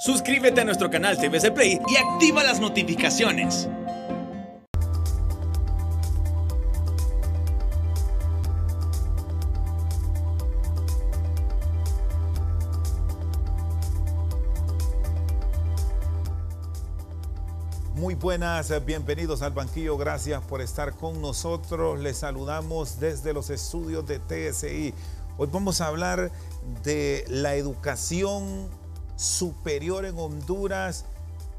Suscríbete a nuestro canal TVC Play y activa las notificaciones. Muy buenas, bienvenidos al banquillo, gracias por estar con nosotros. Les saludamos desde los estudios de TSI. Hoy vamos a hablar de la educación superior en Honduras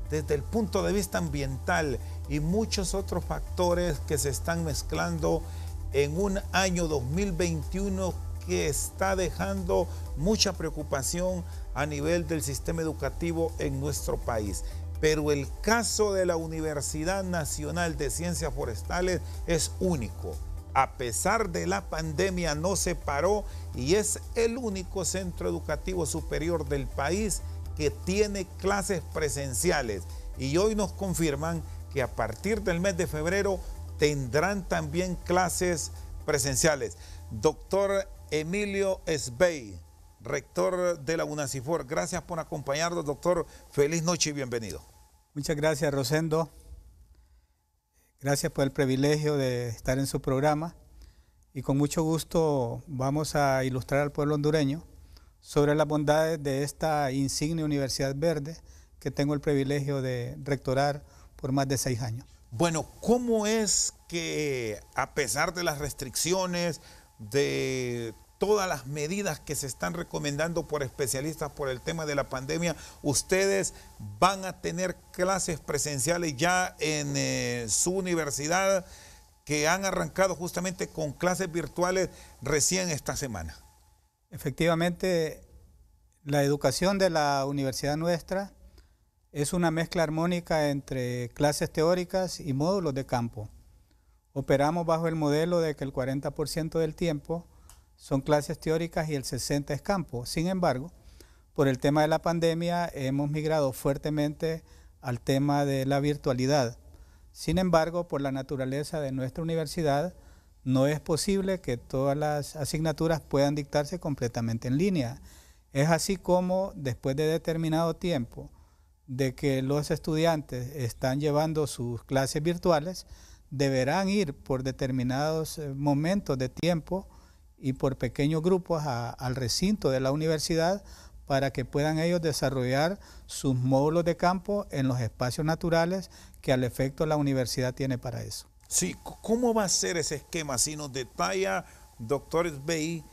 desde el punto de vista ambiental y muchos otros factores que se están mezclando en un año 2021 que está dejando mucha preocupación a nivel del sistema educativo en nuestro país. Pero el caso de la Universidad Nacional de Ciencias Forestales es único a pesar de la pandemia, no se paró y es el único centro educativo superior del país que tiene clases presenciales. Y hoy nos confirman que a partir del mes de febrero tendrán también clases presenciales. Doctor Emilio Esbey, rector de la UNACIFOR, gracias por acompañarnos, doctor. Feliz noche y bienvenido. Muchas gracias, Rosendo. Gracias por el privilegio de estar en su programa y con mucho gusto vamos a ilustrar al pueblo hondureño sobre las bondades de esta insigne Universidad Verde que tengo el privilegio de rectorar por más de seis años. Bueno, ¿cómo es que a pesar de las restricciones, de todas las medidas que se están recomendando por especialistas por el tema de la pandemia. Ustedes van a tener clases presenciales ya en eh, su universidad que han arrancado justamente con clases virtuales recién esta semana. Efectivamente, la educación de la universidad nuestra es una mezcla armónica entre clases teóricas y módulos de campo. Operamos bajo el modelo de que el 40% del tiempo son clases teóricas y el 60 es campo. Sin embargo, por el tema de la pandemia hemos migrado fuertemente al tema de la virtualidad. Sin embargo, por la naturaleza de nuestra universidad, no es posible que todas las asignaturas puedan dictarse completamente en línea. Es así como, después de determinado tiempo de que los estudiantes están llevando sus clases virtuales, deberán ir por determinados eh, momentos de tiempo y por pequeños grupos al recinto de la universidad para que puedan ellos desarrollar sus módulos de campo en los espacios naturales que al efecto la universidad tiene para eso. Sí, ¿cómo va a ser ese esquema? Si nos detalla, doctores Bey,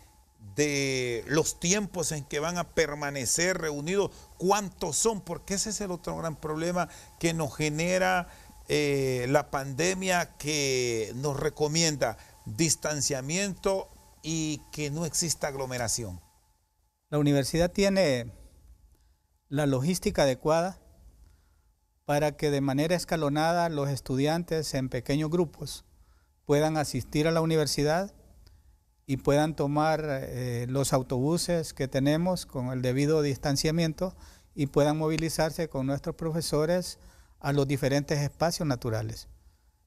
de los tiempos en que van a permanecer reunidos, cuántos son, porque ese es el otro gran problema que nos genera eh, la pandemia que nos recomienda distanciamiento y que no exista aglomeración? La universidad tiene la logística adecuada para que de manera escalonada los estudiantes en pequeños grupos puedan asistir a la universidad y puedan tomar eh, los autobuses que tenemos con el debido distanciamiento y puedan movilizarse con nuestros profesores a los diferentes espacios naturales.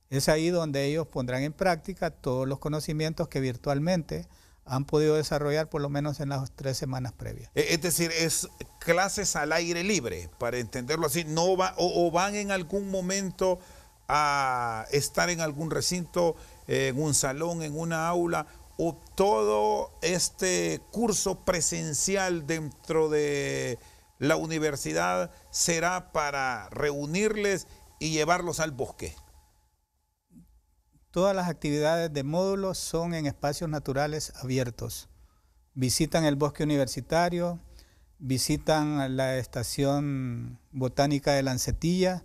Es ahí donde ellos pondrán en práctica todos los conocimientos que virtualmente han podido desarrollar por lo menos en las tres semanas previas. E, es decir, es clases al aire libre, para entenderlo así, no va, o van en algún momento a estar en algún recinto, en un salón, en una aula, o todo este curso presencial dentro de la universidad será para reunirles y llevarlos al bosque. Todas las actividades de módulo son en espacios naturales abiertos. Visitan el bosque universitario, visitan la estación botánica de Lancetilla,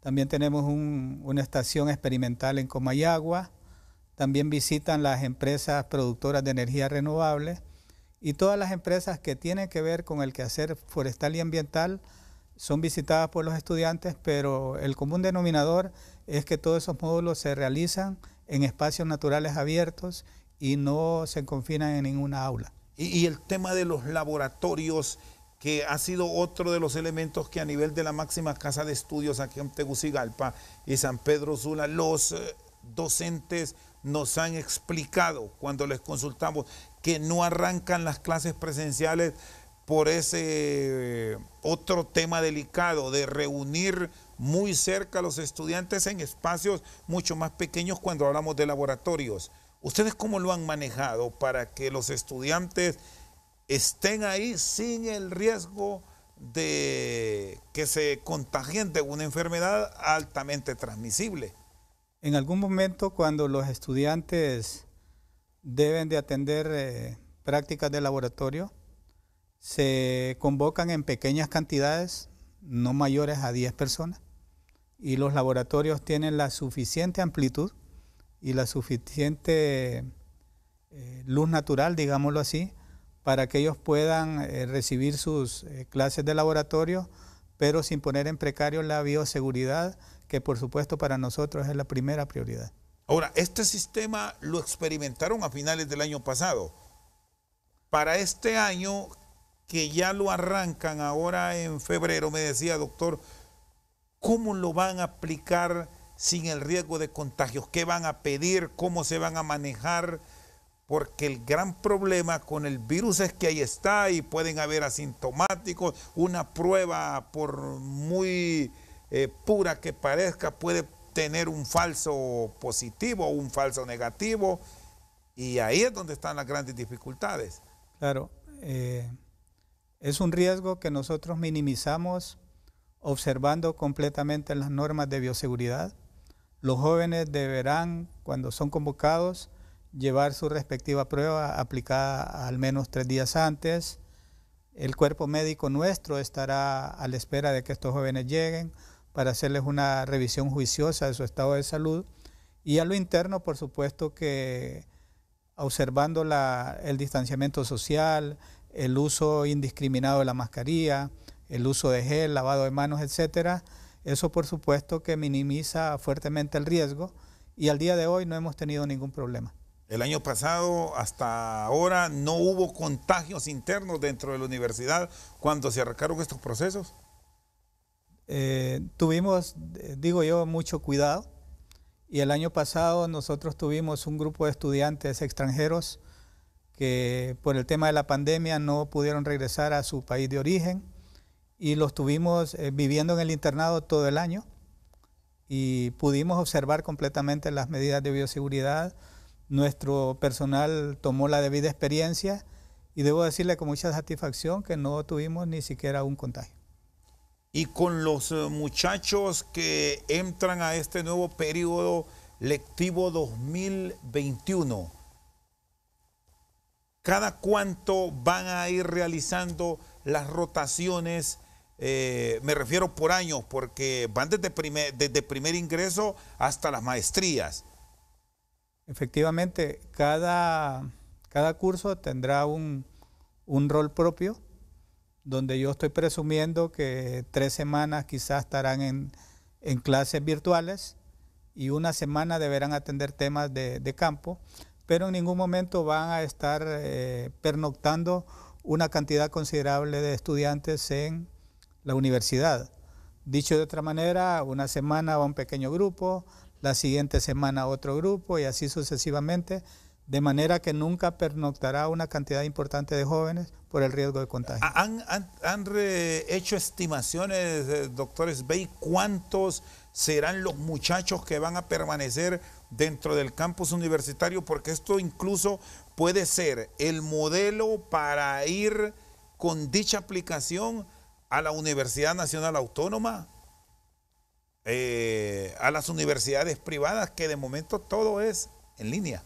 también tenemos una estación experimental en Comayagua, también visitan las empresas productoras de energía renovable y todas las empresas que tienen que ver con el quehacer forestal y ambiental son visitadas por los estudiantes, pero el común denominador es que todos esos módulos se realizan en espacios naturales abiertos y no se confinan en ninguna aula. Y, el tema de los laboratorios, que ha sido otro de los elementos que a nivel de la máxima casa de estudios aquí en Tegucigalpa y San Pedro Sula, los eh, docentes nos han explicado cuando les consultamos que no arrancan las clases presenciales por ese eh, otro tema delicado de reunir muy cerca a los estudiantes en espacios mucho más pequeños cuando hablamos de laboratorios. ¿Ustedes cómo lo han manejado para que los estudiantes estén ahí sin el riesgo de que se contagien de una enfermedad altamente transmisible? En algún momento cuando los estudiantes deben de atender eh, prácticas de laboratorio, se convocan en pequeñas cantidades, no mayores a 10 personas, y los laboratorios tienen la suficiente amplitud y la suficiente eh, luz natural, digámoslo así, para que ellos puedan eh, recibir sus eh, clases de laboratorio, pero sin poner en precario la bioseguridad, que por supuesto para nosotros es la primera prioridad. Ahora, este sistema lo experimentaron a finales del año pasado. Para este año, que ya lo arrancan ahora en febrero, me decía doctor, ¿Cómo lo van a aplicar sin el riesgo de contagios? ¿Qué van a pedir? ¿Cómo se van a manejar? Porque el gran problema con el virus es que ahí está y pueden haber asintomáticos. Una prueba, por muy eh, pura que parezca, puede tener un falso positivo o un falso negativo. Y ahí es donde están las grandes dificultades. Claro, eh, es un riesgo que nosotros minimizamos observando completamente las normas de bioseguridad. Los jóvenes deberán, cuando son convocados, llevar su respectiva prueba aplicada al menos tres días antes. El cuerpo médico nuestro estará a la espera de que estos jóvenes lleguen para hacerles una revisión juiciosa de su estado de salud. Y a lo interno, por supuesto, que observando el distanciamiento social, el uso indiscriminado de la mascarilla, el uso de gel, lavado de manos, etcétera, eso por supuesto que minimiza fuertemente el riesgo y al día de hoy no hemos tenido ningún problema. El año pasado hasta ahora no hubo contagios internos dentro de la universidad cuando se arrancaron estos procesos. Eh, tuvimos, digo yo, mucho cuidado y el año pasado nosotros tuvimos un grupo de estudiantes extranjeros que por el tema de la pandemia no pudieron regresar a su país de origen y los tuvimos eh, viviendo en el internado todo el año y pudimos observar completamente las medidas de bioseguridad. Nuestro personal tomó la debida experiencia y debo decirle con mucha satisfacción que no tuvimos ni siquiera un contagio. Y con los eh, muchachos que entran a este nuevo periodo lectivo 2021, ¿cada cuánto van a ir realizando las rotaciones eh, me refiero por años, porque van desde primer, ingreso hasta las maestrías. Efectivamente, cada, cada curso tendrá un, rol propio, donde yo estoy presumiendo que tres semanas quizás estarán en, clases virtuales y una semana deberán atender temas de, campo, pero en ningún momento van a estar eh, pernoctando una cantidad considerable de estudiantes en la universidad. Dicho de otra manera, una semana va un pequeño grupo, la siguiente semana otro grupo y así sucesivamente, de manera que nunca pernoctará una cantidad importante de jóvenes por el riesgo de contagio. Ah, ¿Han, hecho estimaciones, eh, doctores Bay, cuántos serán los muchachos que van a permanecer dentro del campus universitario? Porque esto incluso puede ser el modelo para ir con dicha aplicación a la Universidad Nacional Autónoma, eh, a las universidades privadas, que de momento todo es en línea.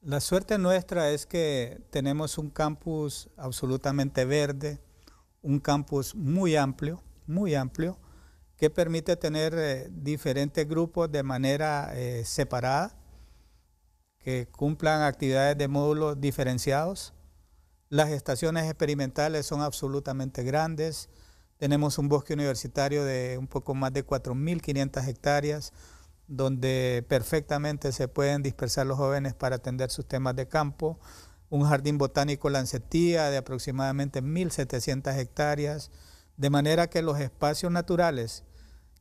La suerte nuestra es que tenemos un campus absolutamente verde, un campus muy amplio, muy amplio, que permite tener eh, diferentes grupos de manera eh, separada, que cumplan actividades de módulos diferenciados las estaciones experimentales son absolutamente grandes. Tenemos un bosque universitario de un poco más de 4.500 hectáreas, donde perfectamente se pueden dispersar los jóvenes para atender sus temas de campo. Un jardín botánico Lancetía de aproximadamente 1.700 hectáreas. De manera que los espacios naturales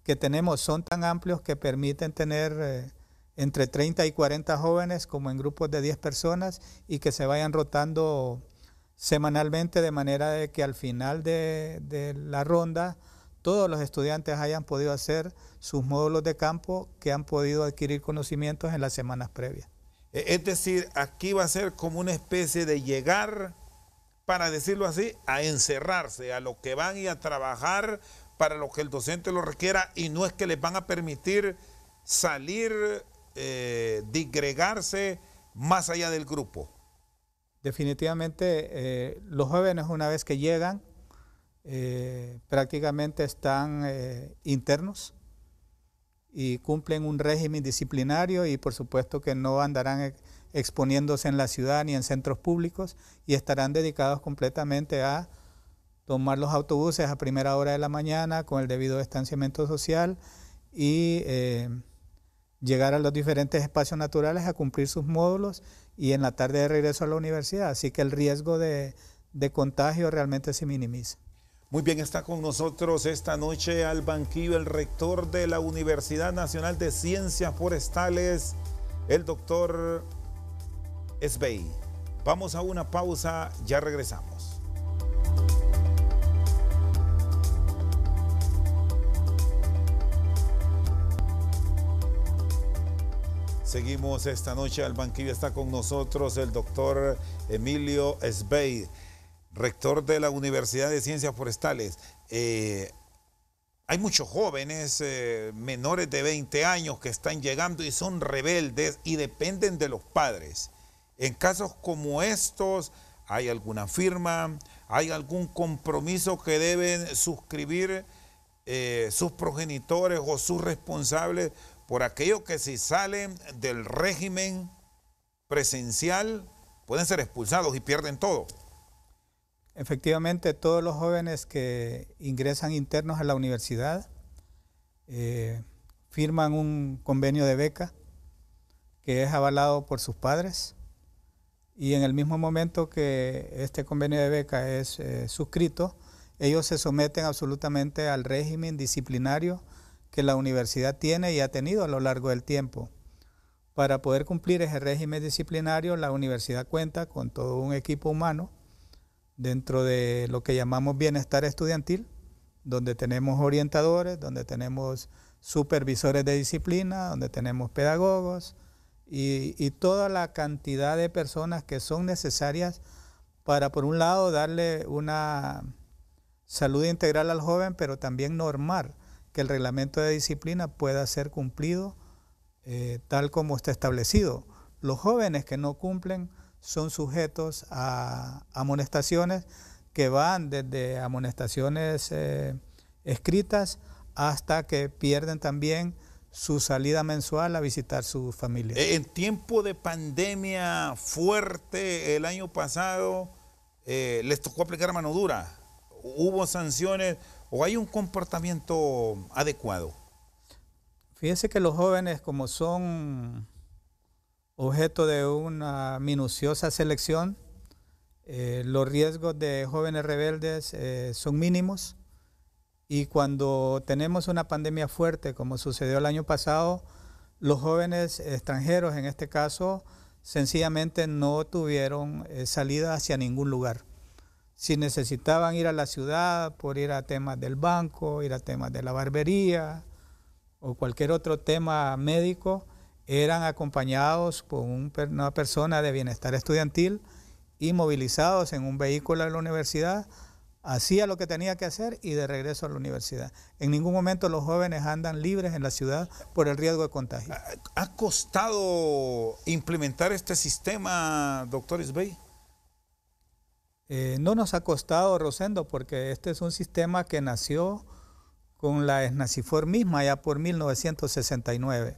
que tenemos son tan amplios que permiten tener eh, entre 30 y 40 jóvenes como en grupos de 10 personas y que se vayan rotando semanalmente de manera de que al final de, la ronda todos los estudiantes hayan podido hacer sus módulos de campo que han podido adquirir conocimientos en las semanas previas. E, es decir, aquí va a ser como una especie de llegar, para decirlo así, a encerrarse, a lo que van y a trabajar para lo que el docente lo requiera y no es que les van a permitir salir, eh, digregarse más allá del grupo. Definitivamente eh, los jóvenes una vez que llegan eh, prácticamente están eh, internos y cumplen un régimen disciplinario y por supuesto que no andarán exponiéndose en la ciudad ni en centros públicos y estarán dedicados completamente a tomar los autobuses a primera hora de la mañana con el debido distanciamiento social y llegar a los diferentes espacios naturales a cumplir sus módulos y en la tarde de regreso a la universidad. Así que el riesgo de, contagio realmente se minimiza. Muy bien, está con nosotros esta noche al banquillo el rector de la Universidad Nacional de Ciencias Forestales, el doctor Esbey. Vamos a una pausa, ya regresamos. Seguimos esta noche al banquillo. Está con nosotros el doctor Emilio Esbey, rector de la Universidad de Ciencias Forestales. Eh, hay muchos jóvenes eh, menores de 20 años que están llegando y son rebeldes y dependen de los padres. En casos como estos, ¿hay alguna firma? ¿Hay algún compromiso que deben suscribir eh, sus progenitores o sus responsables por aquellos que si salen del régimen presencial pueden ser expulsados y pierden todo. Efectivamente, todos los jóvenes que ingresan internos a la universidad eh, firman un convenio de beca que es avalado por sus padres y en el mismo momento que este convenio de beca es eh, suscrito, ellos se someten absolutamente al régimen disciplinario que la universidad tiene y ha tenido a lo largo del tiempo. Para poder cumplir ese régimen disciplinario, la universidad cuenta con todo un equipo humano dentro de lo que llamamos bienestar estudiantil, donde tenemos orientadores, donde tenemos supervisores de disciplina, donde tenemos pedagogos y, toda la cantidad de personas que son necesarias para, por un lado, darle una salud integral al joven, pero también normal que el reglamento de disciplina pueda ser cumplido eh, tal como está establecido. Los jóvenes que no cumplen son sujetos a amonestaciones que van desde amonestaciones eh, escritas hasta que pierden también su salida mensual a visitar su familia. E-, en tiempo de pandemia fuerte el año pasado, eh, les tocó aplicar mano dura. Hubo sanciones o hay un comportamiento adecuado? Fíjese que los jóvenes, como son objeto de una minuciosa selección, eh, los riesgos de jóvenes rebeldes eh, son mínimos y cuando tenemos una pandemia fuerte, como sucedió el año pasado, los jóvenes extranjeros, en este caso, sencillamente no tuvieron eh, salida hacia ningún lugar si necesitaban ir a la ciudad por ir a temas del banco, ir a temas de la barbería o cualquier otro tema médico, eran acompañados por una persona de bienestar estudiantil y movilizados en un vehículo de la universidad, hacía lo que tenía que hacer y de regreso a la universidad. En ningún momento los jóvenes andan libres en la ciudad por el riesgo de contagio. ¿Ha costado implementar este sistema, doctor Isbey? Eh, no nos ha costado, Rosendo, porque este es un sistema que nació con la SNACIFOR misma ya por 1969.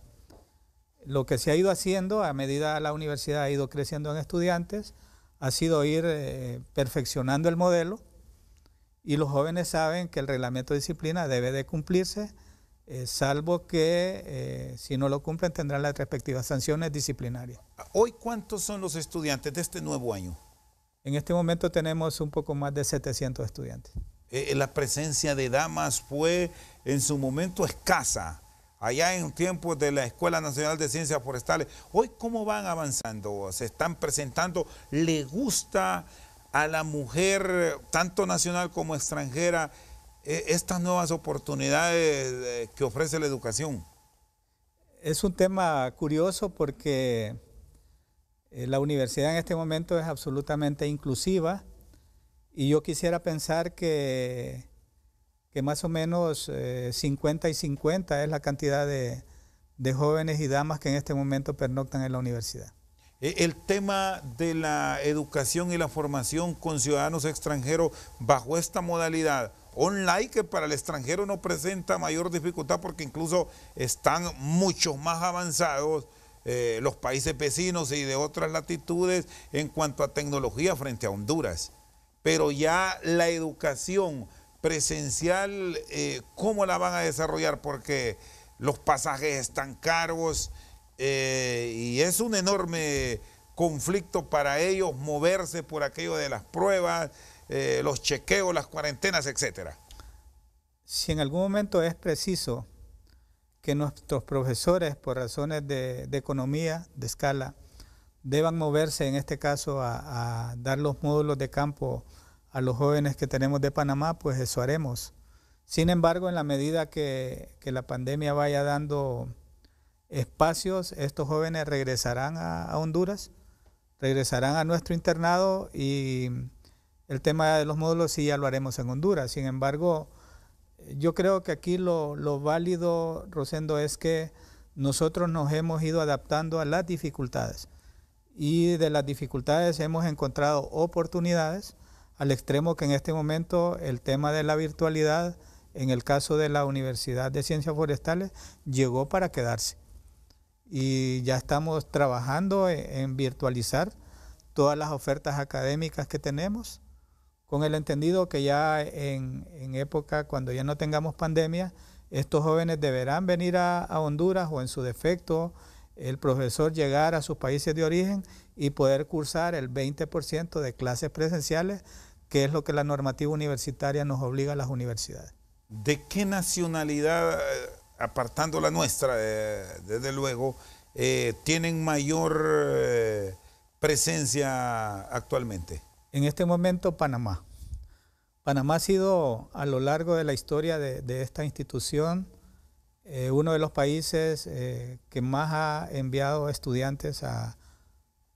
Lo que se ha ido haciendo a medida la universidad ha ido creciendo en estudiantes ha sido ir eh, perfeccionando el modelo y los jóvenes saben que el reglamento de disciplina debe de cumplirse, eh, salvo que si no lo cumplen tendrán las respectivas sanciones disciplinarias. Hoy, ¿cuántos son los estudiantes de este nuevo año? En este momento tenemos un poco más de 700 estudiantes. Eh, eh, la presencia de damas fue en su momento escasa, allá en tiempos de la Escuela Nacional de Ciencias Forestales. Hoy, ¿cómo van avanzando? ¿Se están presentando? ¿Le gusta a la mujer, tanto nacional como extranjera, eh, estas nuevas oportunidades que ofrece la educación? Es un tema curioso porque eh, la universidad en este momento es absolutamente inclusiva y yo quisiera pensar que, que más o menos 50 eh, y 50 es la cantidad de, de, jóvenes y damas que en este momento pernoctan en la universidad. Eh, el tema de la educación y la formación con ciudadanos extranjeros bajo esta modalidad online que para el extranjero no presenta mayor dificultad porque incluso están mucho más avanzados eh, los países vecinos y de otras latitudes en cuanto a tecnología frente a Honduras. Pero ya la educación presencial, eh, ¿cómo la van a desarrollar? Porque los pasajes están caros eh, y es un enorme conflicto para ellos moverse por aquello de las pruebas, los chequeos, las cuarentenas, etcétera. Si en algún momento es preciso que nuestros profesores, por razones de, economía, de escala, deban moverse, en este caso, a, dar los módulos de campo a los jóvenes que tenemos de Panamá, pues eso haremos. Sin embargo, en la medida que, la pandemia vaya dando espacios, estos jóvenes regresarán a, a, Honduras, regresarán a nuestro internado y el tema de los módulos sí ya lo haremos en Honduras. Sin embargo, yo creo que aquí lo, válido, Rosendo, es que nosotros nos hemos ido adaptando a las dificultades y de las dificultades hemos encontrado oportunidades al extremo que en este momento el tema de la virtualidad, en el caso de la Universidad de Ciencias Forestales, llegó para quedarse. Y ya estamos trabajando en virtualizar todas las ofertas académicas que tenemos con el entendido que ya en, época, cuando ya no tengamos pandemia, estos jóvenes deberán venir a, Honduras o en su defecto el profesor llegar a sus países de origen y poder cursar el 20% de clases presenciales, que es lo que la normativa universitaria nos obliga a las universidades. ¿De qué nacionalidad, eh, apartando la nuestra, eh, desde luego, eh, tienen mayor presencia actualmente? En este momento, Panamá. Panamá ha sido a lo largo de la historia de, esta institución eh, uno de los países eh, que más ha enviado estudiantes a,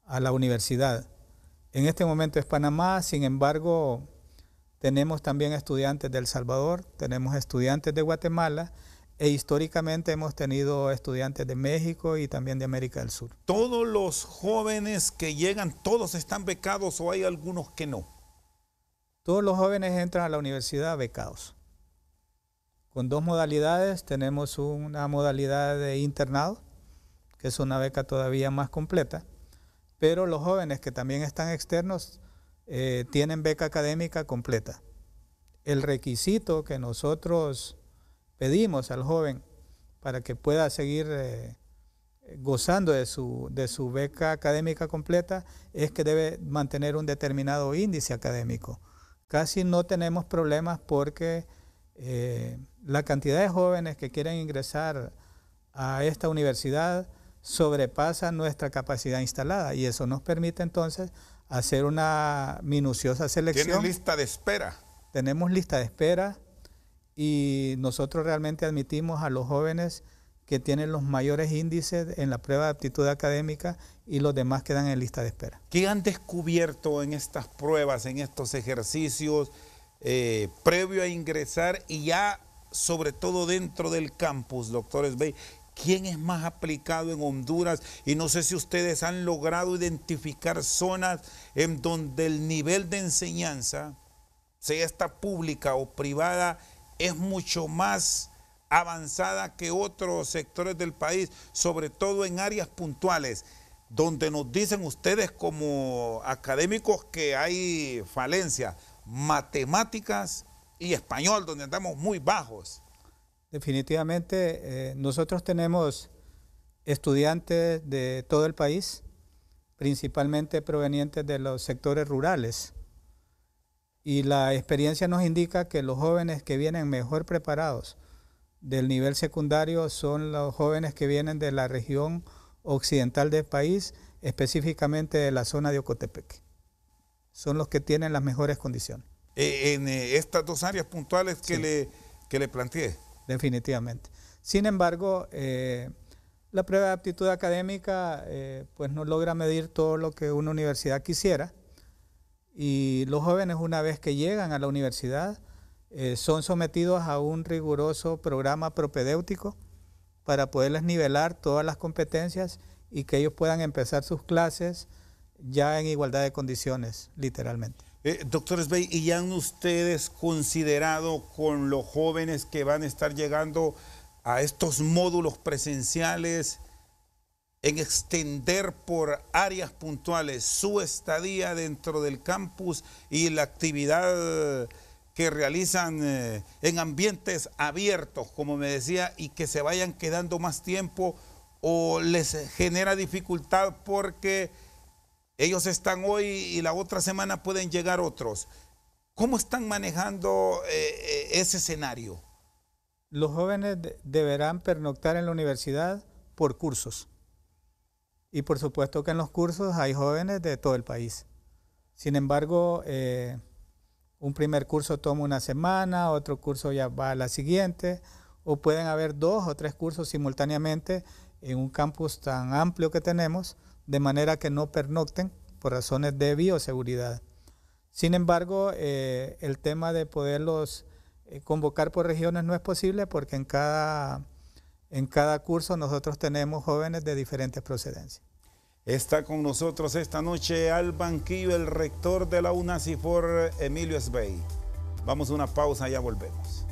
a la universidad. En este momento es Panamá, sin embargo, tenemos también estudiantes de El Salvador, tenemos estudiantes de Guatemala e históricamente hemos tenido estudiantes de México y también de América del Sur. Todos los jóvenes que llegan, todos están becados o hay algunos que no. Todos los jóvenes entran a la universidad becados. Con dos modalidades, tenemos una modalidad de internado, que es una beca todavía más completa, pero los jóvenes que también están externos eh, tienen beca académica completa. El requisito que nosotros pedimos al joven para que pueda seguir eh, gozando de su beca académica completa es que debe mantener un determinado índice académico casi no tenemos problemas porque eh, la cantidad de jóvenes que quieren ingresar a esta universidad sobrepasa nuestra capacidad instalada y eso nos permite entonces hacer una minuciosa selección. Tiene lista de espera? Tenemos lista de espera y nosotros realmente admitimos a los jóvenes que tienen los mayores índices en la prueba de aptitud académica y los demás quedan en lista de espera. ¿Qué han descubierto en estas pruebas, en estos ejercicios eh, previo a ingresar y ya sobre todo dentro del campus, doctores Bay? ¿Quién es más aplicado en Honduras? Y no sé si ustedes han logrado identificar zonas en donde el nivel de enseñanza, sea esta pública o privada, es mucho más avanzada que otros sectores del país, sobre todo en áreas puntuales, donde nos dicen ustedes como académicos que hay falencias, matemáticas y español, donde andamos muy bajos. Definitivamente, eh, nosotros tenemos estudiantes de todo el país, principalmente provenientes de los sectores rurales. Y la experiencia nos indica que los jóvenes que vienen mejor preparados del nivel secundario son los jóvenes que vienen de la región occidental del país, específicamente de la zona de Ocotepec. Son los que tienen las mejores condiciones. Eh, en eh, estas dos áreas puntuales que, le, que le planteé. Definitivamente. Sin embargo, eh, la prueba de aptitud académica pues no logra medir todo lo que una universidad quisiera. Y los jóvenes una vez que llegan a la universidad, eh, son sometidos a un riguroso programa propedéutico para poderles nivelar todas las competencias y que ellos puedan empezar sus clases ya en igualdad de condiciones, literalmente. Doctores, eh, doctor ¿y ya han ustedes considerado con los jóvenes que van a estar llegando a estos módulos presenciales en extender por áreas puntuales su estadía dentro del campus y la actividad que realizan eh, en ambientes abiertos, como me decía, y que se vayan quedando más tiempo o les genera dificultad porque ellos están hoy y la otra semana pueden llegar otros. ¿Cómo están manejando eh, eh, ese escenario? Los jóvenes deberán pernoctar en la universidad por cursos. Y por supuesto que en los cursos hay jóvenes de todo el país. Sin embargo, un primer curso toma una semana, otro curso ya va a la siguiente, o pueden haber dos o tres cursos simultáneamente en un campus tan amplio que tenemos, de manera que no pernocten por razones de bioseguridad. Sin embargo, eh, el tema de poderlos eh, convocar por regiones no es posible porque en cada, en cada curso nosotros tenemos jóvenes de diferentes procedencias. Está con nosotros esta noche al banquillo el rector de la UNACIFOR, Emilio Esbey. Vamos a una pausa, ya volvemos.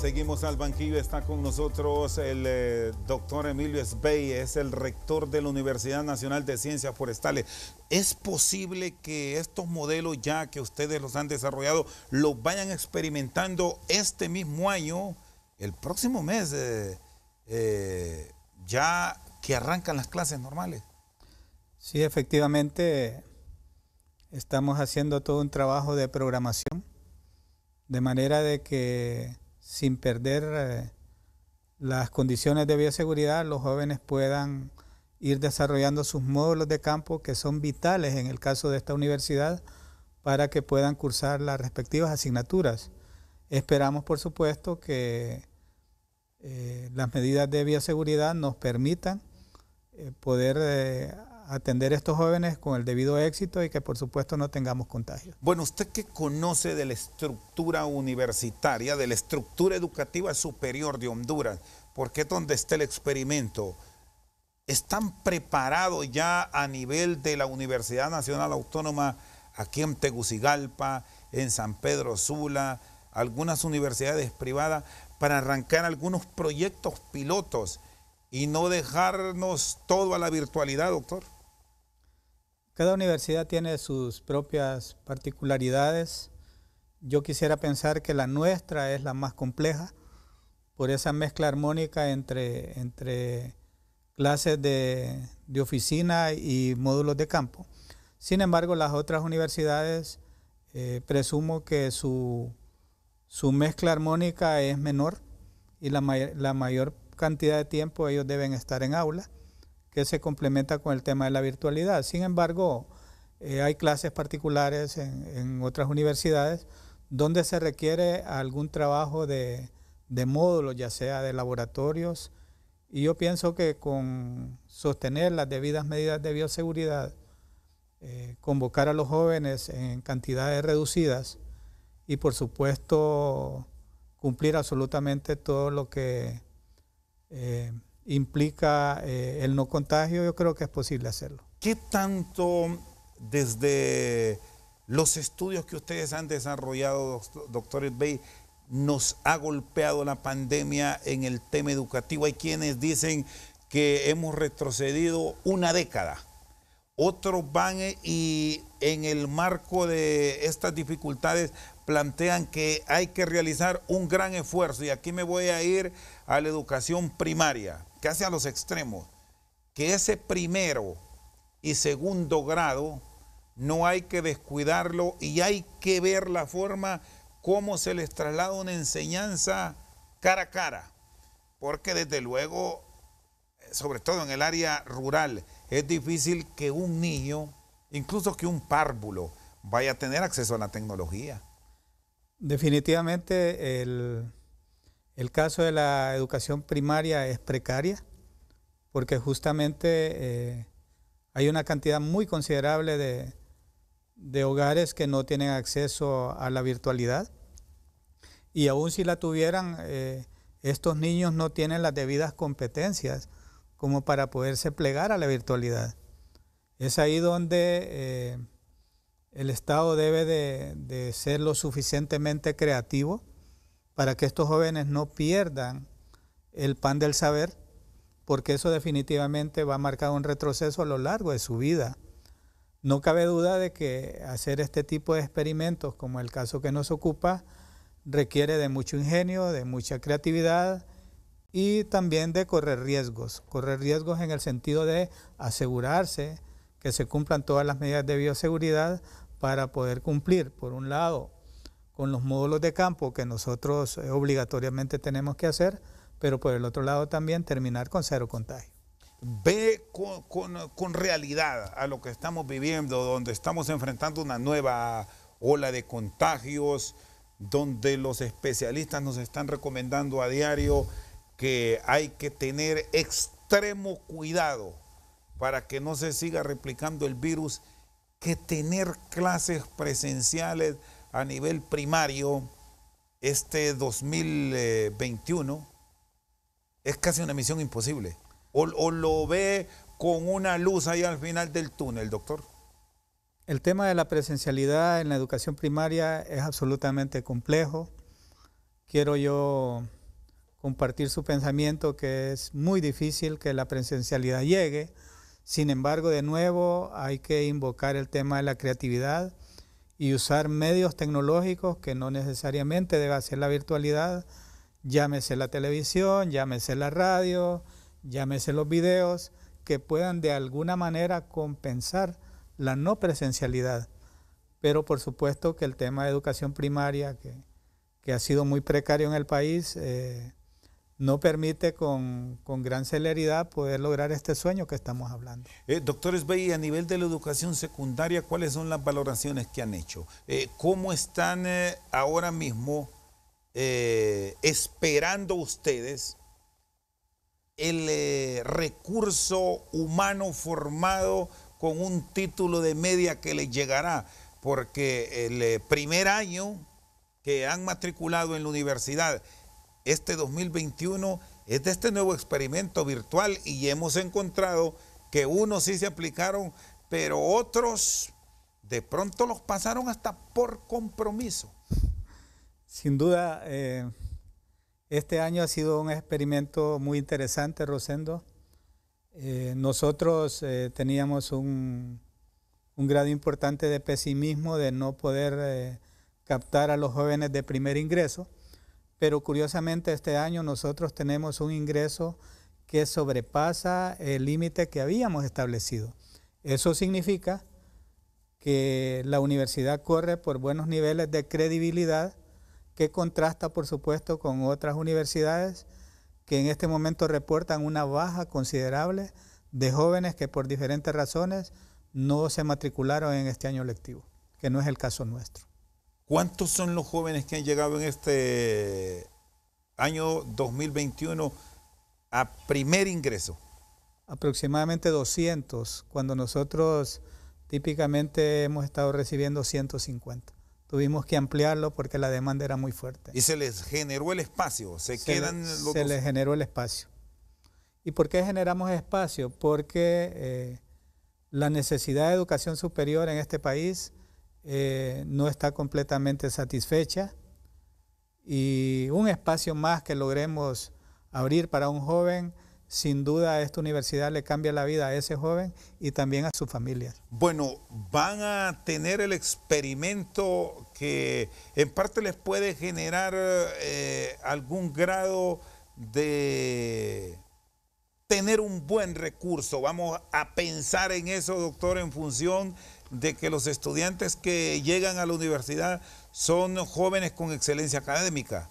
Seguimos al banquillo, está con nosotros el eh, doctor Emilio Esbey, es el rector de la Universidad Nacional de Ciencias Forestales. ¿Es posible que estos modelos ya que ustedes los han desarrollado los vayan experimentando este mismo año, el próximo mes, eh, eh, ya que arrancan las clases normales? Sí, efectivamente, estamos haciendo todo un trabajo de programación, de manera de que sin perder eh, las condiciones de bioseguridad, los jóvenes puedan ir desarrollando sus módulos de campo que son vitales en el caso de esta universidad para que puedan cursar las respectivas asignaturas. Esperamos, por supuesto, que eh, las medidas de bioseguridad nos permitan eh, poder atender a estos jóvenes con el debido éxito y que por supuesto no tengamos contagio. Bueno, usted que conoce de la estructura universitaria, de la estructura educativa superior de Honduras, porque es donde está el experimento, ¿están preparados ya a nivel de la Universidad Nacional Autónoma aquí en Tegucigalpa, en San Pedro Sula, algunas universidades privadas, para arrancar algunos proyectos pilotos? y no dejarnos todo a la virtualidad, doctor. Cada universidad tiene sus propias particularidades. Yo quisiera pensar que la nuestra es la más compleja por esa mezcla armónica entre, entre clases de, oficina y módulos de campo. Sin embargo, las otras universidades eh, presumo que su, mezcla armónica es menor y la, la mayor cantidad de tiempo ellos deben estar en aula que se complementa con el tema de la virtualidad. Sin embargo, eh, hay clases particulares en, otras universidades donde se requiere algún trabajo de, de módulos, ya sea de laboratorios, y yo pienso que con sostener las debidas medidas de bioseguridad, eh, convocar a los jóvenes en cantidades reducidas y por supuesto cumplir absolutamente todo lo que eh, implica eh, el no contagio, yo creo que es posible hacerlo. ¿Qué tanto desde los estudios que ustedes han desarrollado, doctores Bay, nos ha golpeado la pandemia en el tema educativo? Hay quienes dicen que hemos retrocedido una década. Otros van e, y en el marco de estas dificultades plantean que hay que realizar un gran esfuerzo. Y aquí me voy a ir a la educación primaria que a los extremos, que ese primero y segundo grado no hay que descuidarlo y hay que ver la forma cómo se les traslada una enseñanza cara a cara, porque desde luego, sobre todo en el área rural, es difícil que un niño, incluso que un párvulo, vaya a tener acceso a la tecnología. Definitivamente el el caso de la educación primaria es precaria porque justamente eh, hay una cantidad muy considerable de, hogares que no tienen acceso a la virtualidad y aún si la tuvieran, eh, estos niños no tienen las debidas competencias como para poderse plegar a la virtualidad. Es ahí donde eh, el Estado debe de, ser lo suficientemente creativo para que estos jóvenes no pierdan el pan del saber, porque eso definitivamente va a marcar un retroceso a lo largo de su vida. No cabe duda de que hacer este tipo de experimentos, como el caso que nos ocupa, requiere de mucho ingenio, de mucha creatividad y también de correr riesgos. Correr riesgos en el sentido de asegurarse que se cumplan todas las medidas de bioseguridad para poder cumplir, por un lado, con los módulos de campo que nosotros eh, obligatoriamente tenemos que hacer, pero por el otro lado también terminar con cero contagio. Ve con, realidad a lo que estamos viviendo, donde estamos enfrentando una nueva ola de contagios, donde los especialistas nos están recomendando a diario que hay que tener extremo cuidado para que no se siga replicando el virus, que tener clases presenciales a nivel primario este 2021 es casi una misión imposible. O, lo ve con una luz ahí al final del túnel, doctor. El tema de la presencialidad en la educación primaria es absolutamente complejo. Quiero yo compartir su pensamiento que es muy difícil que la presencialidad llegue. Sin embargo, de nuevo, hay que invocar el tema de la creatividad y usar medios tecnológicos que no necesariamente debe ser la virtualidad, llámese la televisión, llámese la radio, llámese los videos, que puedan de alguna manera compensar la no presencialidad. Pero por supuesto que el tema de educación primaria, que, ha sido muy precario en el país, eh, no permite con, gran celeridad poder lograr este sueño que estamos hablando. Eh, doctores Bey, a nivel de la educación secundaria, ¿cuáles son las valoraciones que han hecho? Eh, ¿Cómo están eh, ahora mismo esperando ustedes el recurso humano formado con un título de media que les llegará? Porque el primer año que han matriculado en la universidad, este 2021 es de este nuevo experimento virtual y hemos encontrado que unos sí se aplicaron, pero otros de pronto los pasaron hasta por compromiso. Sin duda, eh, este año ha sido un experimento muy interesante, Rosendo. Eh, nosotros eh, teníamos un, grado importante de pesimismo, de no poder captar a los jóvenes de primer ingreso pero curiosamente este año nosotros tenemos un ingreso que sobrepasa el límite que habíamos establecido. Eso significa que la universidad corre por buenos niveles de credibilidad que contrasta, por supuesto, con otras universidades que en este momento reportan una baja considerable de jóvenes que por diferentes razones no se matricularon en este año lectivo, que no es el caso nuestro. ¿Cuántos son los jóvenes que han llegado en este año 2021 a primer ingreso? Aproximadamente 200, cuando nosotros típicamente hemos estado recibiendo 150. Tuvimos que ampliarlo porque la demanda era muy fuerte. Y se les generó el espacio, se, quedan Se les generó el espacio. ¿Y por qué generamos espacio? Porque eh, la necesidad de educación superior en este país eh, no está completamente satisfecha y un espacio más que logremos abrir para un joven, sin duda esta universidad le cambia la vida a ese joven y también a su familia. Bueno, van a tener el experimento que en parte les puede generar eh, algún grado de tener un buen recurso. Vamos a pensar en eso, doctor, en función de que los estudiantes que llegan a la universidad son jóvenes con excelencia académica,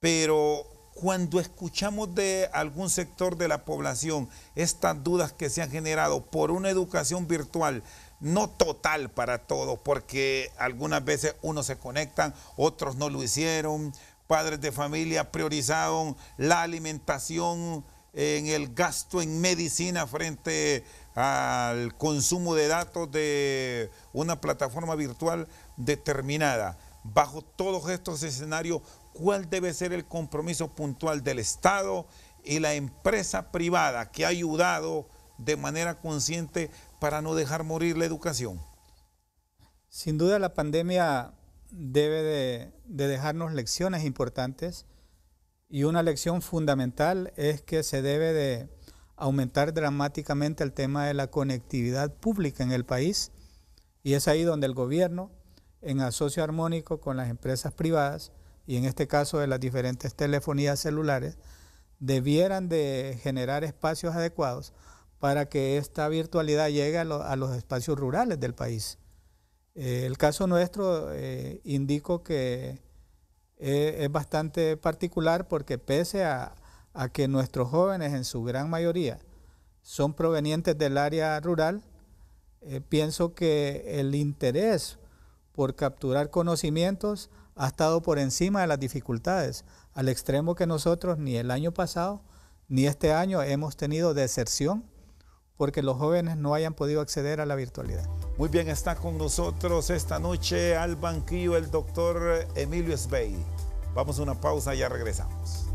pero cuando escuchamos de algún sector de la población estas dudas que se han generado por una educación virtual, no total para todos, porque algunas veces unos se conectan, otros no lo hicieron, padres de familia priorizaron la alimentación en el gasto en medicina frente al consumo de datos de una plataforma virtual determinada. Bajo todos estos escenarios, ¿cuál debe ser el compromiso puntual del Estado y la empresa privada que ha ayudado de manera consciente para no dejar morir la educación? Sin duda la pandemia debe de, dejarnos lecciones importantes y una lección fundamental es que se debe de aumentar dramáticamente el tema de la conectividad pública en el país y es ahí donde el gobierno, en asocio armónico con las empresas privadas y en este caso de las diferentes telefonías celulares, debieran de generar espacios adecuados para que esta virtualidad llegue a, los espacios rurales del país. Eh, el caso nuestro eh, indico que eh, es bastante particular porque pese a, a que nuestros jóvenes en su gran mayoría son provenientes del área rural, eh, pienso que el interés por capturar conocimientos ha estado por encima de las dificultades, al extremo que nosotros ni el año pasado ni este año hemos tenido deserción porque los jóvenes no hayan podido acceder a la virtualidad. Muy bien, está con nosotros esta noche al banquillo el doctor Emilio Svey. Vamos a una pausa, y ya regresamos.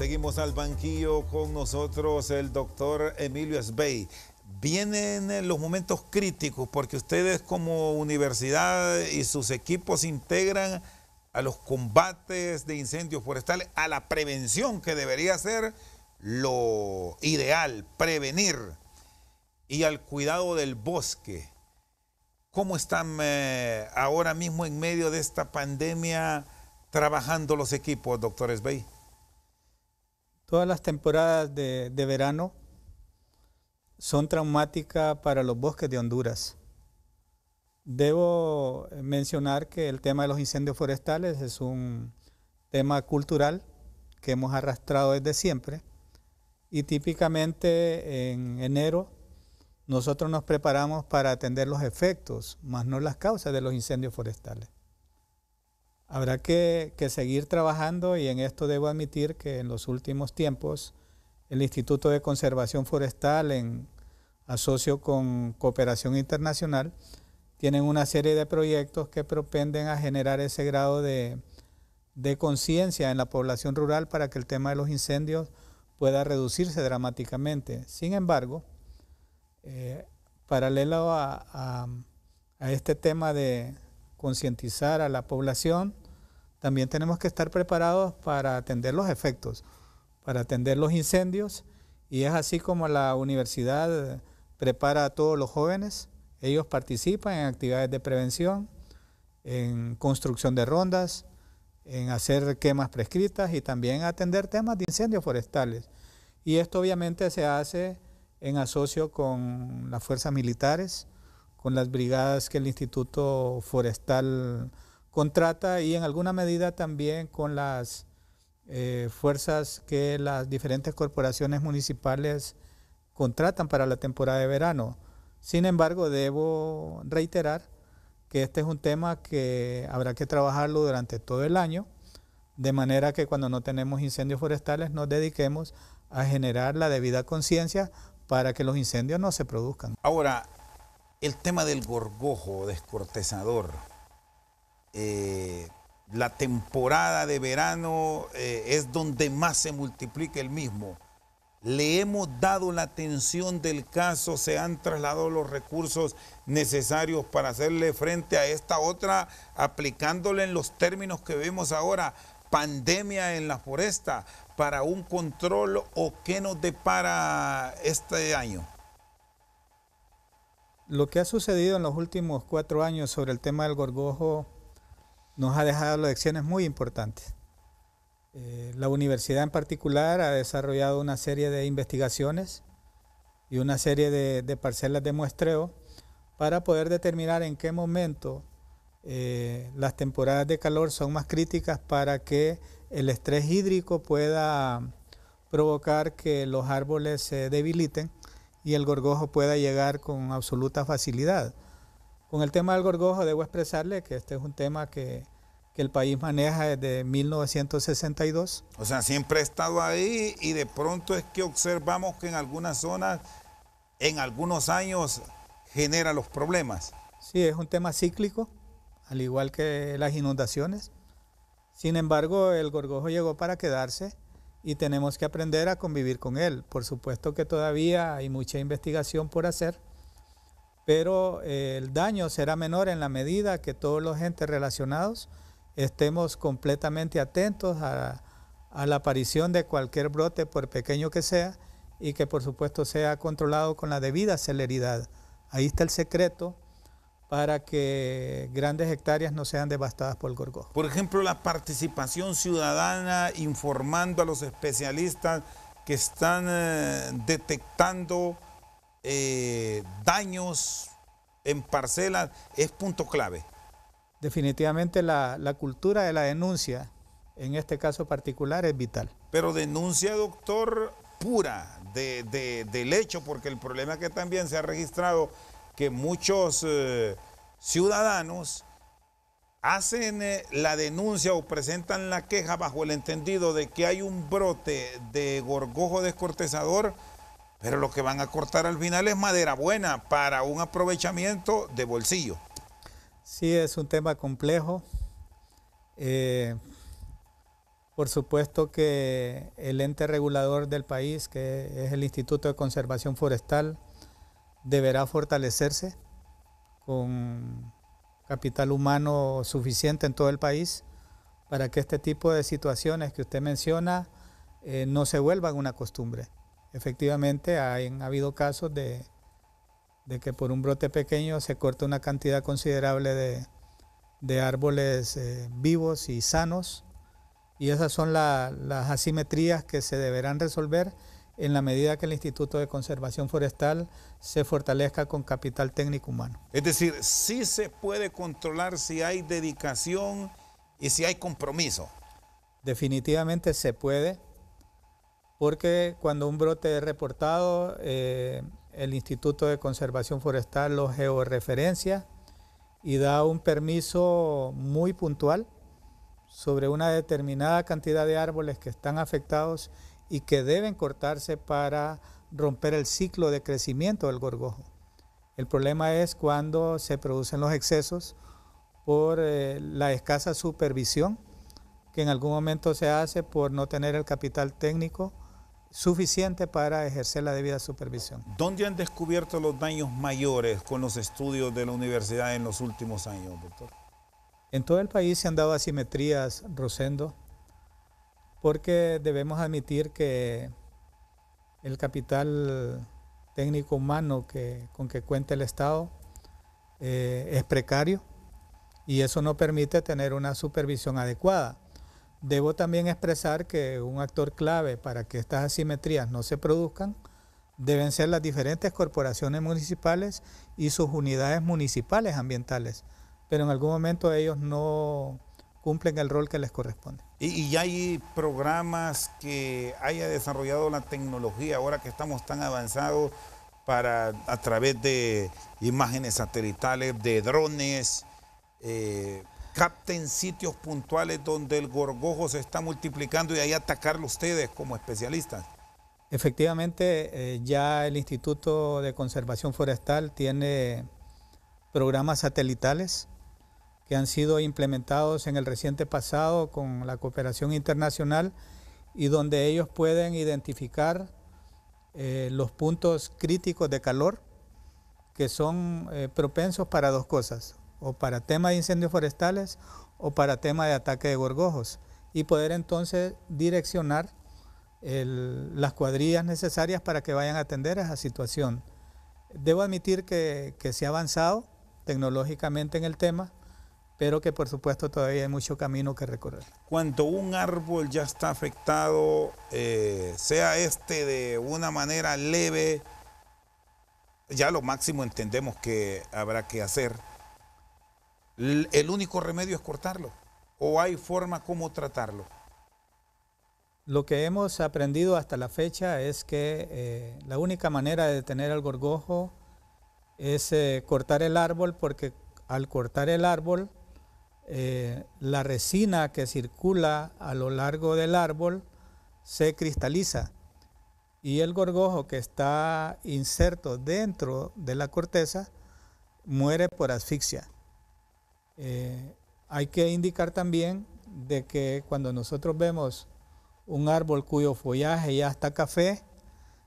Seguimos al banquillo con nosotros el doctor Emilio Esbey. Vienen eh, los momentos críticos porque ustedes como universidad y sus equipos integran a los combates de incendios forestales, a la prevención que debería ser lo ideal, prevenir, y al cuidado del bosque. ¿Cómo están eh, ahora mismo en medio de esta pandemia trabajando los equipos, doctor Esbey? Todas las temporadas de, verano son traumáticas para los bosques de Honduras. Debo mencionar que el tema de los incendios forestales es un tema cultural que hemos arrastrado desde siempre y típicamente en enero nosotros nos preparamos para atender los efectos, más no las causas de los incendios forestales. Habrá que, seguir trabajando y en esto debo admitir que en los últimos tiempos el Instituto de Conservación Forestal en asocio con Cooperación Internacional tienen una serie de proyectos que propenden a generar ese grado de, conciencia en la población rural para que el tema de los incendios pueda reducirse dramáticamente. Sin embargo, eh, paralelo a, este tema de concientizar a la población, también tenemos que estar preparados para atender los efectos, para atender los incendios. Y es así como la universidad prepara a todos los jóvenes. Ellos participan en actividades de prevención, en construcción de rondas, en hacer quemas prescritas y también atender temas de incendios forestales. Y esto obviamente se hace en asocio con las fuerzas militares, con las brigadas que el Instituto Forestal contrata y en alguna medida también con las eh, fuerzas que las diferentes corporaciones municipales contratan para la temporada de verano. Sin embargo, debo reiterar que este es un tema que habrá que trabajarlo durante todo el año, de manera que cuando no tenemos incendios forestales nos dediquemos a generar la debida conciencia para que los incendios no se produzcan. Ahora, el tema del gorgojo descortezador eh, la temporada de verano eh, es donde más se multiplica el mismo. Le hemos dado la atención del caso, se han trasladado los recursos necesarios para hacerle frente a esta otra, aplicándole en los términos que vemos ahora, pandemia en la foresta, para un control o qué nos depara este año. Lo que ha sucedido en los últimos cuatro años sobre el tema del gorgojo nos ha dejado lecciones muy importantes. Eh, la universidad en particular ha desarrollado una serie de investigaciones y una serie de, parcelas de muestreo para poder determinar en qué momento eh, las temporadas de calor son más críticas para que el estrés hídrico pueda provocar que los árboles se debiliten y el gorgojo pueda llegar con absoluta facilidad. Con el tema del gorgojo debo expresarle que este es un tema que, el país maneja desde 1962. O sea, siempre ha estado ahí y de pronto es que observamos que en algunas zonas, en algunos años, genera los problemas. Sí, es un tema cíclico, al igual que las inundaciones. Sin embargo, el gorgojo llegó para quedarse y tenemos que aprender a convivir con él. Por supuesto que todavía hay mucha investigación por hacer pero eh, el daño será menor en la medida que todos los entes relacionados estemos completamente atentos a, la aparición de cualquier brote, por pequeño que sea, y que por supuesto sea controlado con la debida celeridad. Ahí está el secreto para que grandes hectáreas no sean devastadas por el gorgo. Por ejemplo, la participación ciudadana informando a los especialistas que están eh, detectando eh, daños en parcelas es punto clave. Definitivamente la, cultura de la denuncia, en este caso particular, es vital. Pero denuncia, doctor, pura de, del hecho, porque el problema que también se ha registrado, que muchos eh, ciudadanos hacen eh, la denuncia o presentan la queja bajo el entendido de que hay un brote de gorgojo descortezador pero lo que van a cortar al final es madera buena para un aprovechamiento de bolsillo. Sí, es un tema complejo. Eh, por supuesto que el ente regulador del país, que es el Instituto de Conservación Forestal, deberá fortalecerse con capital humano suficiente en todo el país para que este tipo de situaciones que usted menciona eh, no se vuelvan una costumbre efectivamente han habido casos de, que por un brote pequeño se corta una cantidad considerable de, árboles eh, vivos y sanos. Y esas son las asimetrías que se deberán resolver en la medida que el Instituto de Conservación Forestal se fortalezca con capital técnico humano. Es decir, sí se puede controlar si hay dedicación y si hay compromiso. Definitivamente se puede porque cuando un brote es reportado, eh, el Instituto de Conservación Forestal lo georreferencia y da un permiso muy puntual sobre una determinada cantidad de árboles que están afectados y que deben cortarse para romper el ciclo de crecimiento del gorgojo. El problema es cuando se producen los excesos por eh, la escasa supervisión que en algún momento se hace por no tener el capital técnico suficiente para ejercer la debida supervisión. ¿Dónde han descubierto los daños mayores con los estudios de la universidad en los últimos años, doctor? En todo el país se han dado asimetrías, Rosendo, porque debemos admitir que el capital técnico humano que, con que cuenta el Estado eh, es precario y eso no permite tener una supervisión adecuada. Debo también expresar que un actor clave para que estas asimetrías no se produzcan deben ser las diferentes corporaciones municipales y sus unidades municipales ambientales, pero en algún momento ellos no cumplen el rol que les corresponde. ¿Y, hay programas que haya desarrollado la tecnología ahora que estamos tan avanzados para a través de imágenes satelitales, de drones? Eh, capten sitios puntuales donde el gorgojo se está multiplicando y ahí atacarlo ustedes como especialistas. Efectivamente, eh, ya el Instituto de Conservación Forestal tiene programas satelitales que han sido implementados en el reciente pasado con la cooperación internacional y donde ellos pueden identificar eh, los puntos críticos de calor que son eh, propensos para dos cosas o para tema de incendios forestales o para tema de ataque de gorgojos y poder entonces direccionar las cuadrillas necesarias para que vayan a atender esa situación. Debo admitir que, se ha avanzado tecnológicamente en el tema, pero que por supuesto todavía hay mucho camino que recorrer. Cuando un árbol ya está afectado, eh, sea este de una manera leve, ya lo máximo entendemos que habrá que hacer, el único remedio es cortarlo? ¿O hay forma como tratarlo? Lo que hemos aprendido hasta la fecha es que eh, la única manera de detener al gorgojo es eh, cortar el árbol porque al cortar el árbol eh, la resina que circula a lo largo del árbol se cristaliza y el gorgojo que está inserto dentro de la corteza muere por asfixia. Eh, hay que indicar también de que cuando nosotros vemos un árbol cuyo follaje ya está café,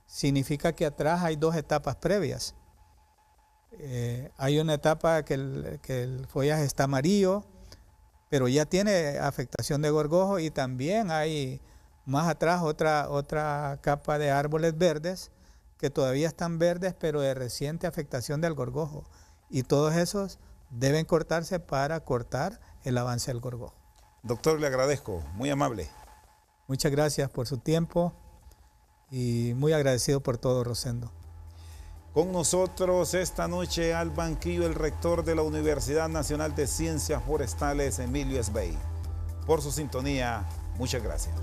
significa que atrás hay dos etapas previas. Eh, hay una etapa que el, follaje está amarillo, pero ya tiene afectación de gorgojo y también hay más atrás otra, otra capa de árboles verdes que todavía están verdes, pero de reciente afectación del gorgojo. Y todos esos deben cortarse para cortar el avance del gorgojo. Doctor, le agradezco, muy amable. Muchas gracias por su tiempo y muy agradecido por todo, Rosendo. Con nosotros esta noche al banquillo el rector de la Universidad Nacional de Ciencias Forestales, Emilio Esbey. Por su sintonía, muchas gracias.